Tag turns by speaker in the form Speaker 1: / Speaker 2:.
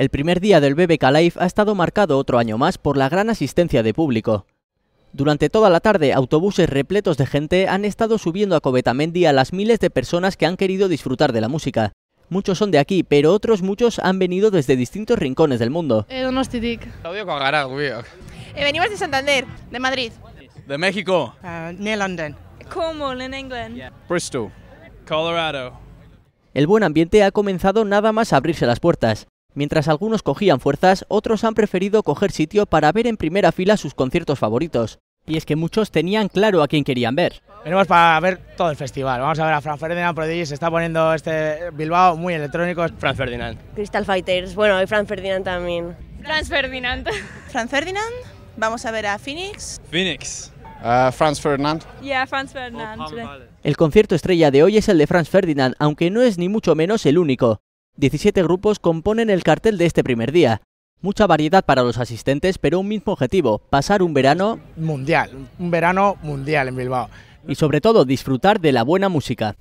Speaker 1: El primer día del BBK Live ha estado marcado otro año más por la gran asistencia de público. Durante toda la tarde, autobuses repletos de gente han estado subiendo a Covetamendi a las miles de personas que han querido disfrutar de la música. Muchos son de aquí, pero otros muchos han venido desde distintos rincones del mundo.
Speaker 2: Eh, eh venimos de Santander, de Madrid. De México. Ah, de en England.
Speaker 1: Bristol, Colorado. El buen ambiente ha comenzado nada más a abrirse las puertas. Mientras algunos cogían fuerzas, otros han preferido coger sitio para ver en primera fila sus conciertos favoritos. Y es que muchos tenían claro a quién querían ver.
Speaker 2: Venimos para ver todo el festival. Vamos a ver a Franz Ferdinand Prodigy. Se está poniendo este Bilbao muy electrónico. Franz Ferdinand.
Speaker 1: Crystal Fighters. Bueno, y Franz Ferdinand también. Franz Ferdinand. Franz Ferdinand. Vamos a ver a Phoenix. Phoenix. Franz Ferdinand. Yeah, Franz Ferdinand. Oh, el concierto estrella de hoy es el de Franz Ferdinand, aunque no es ni mucho menos el único. 17 grupos componen el cartel de este primer día. Mucha variedad para los asistentes, pero un mismo objetivo, pasar un verano... Mundial, un verano mundial en Bilbao. Y sobre todo disfrutar de la buena música.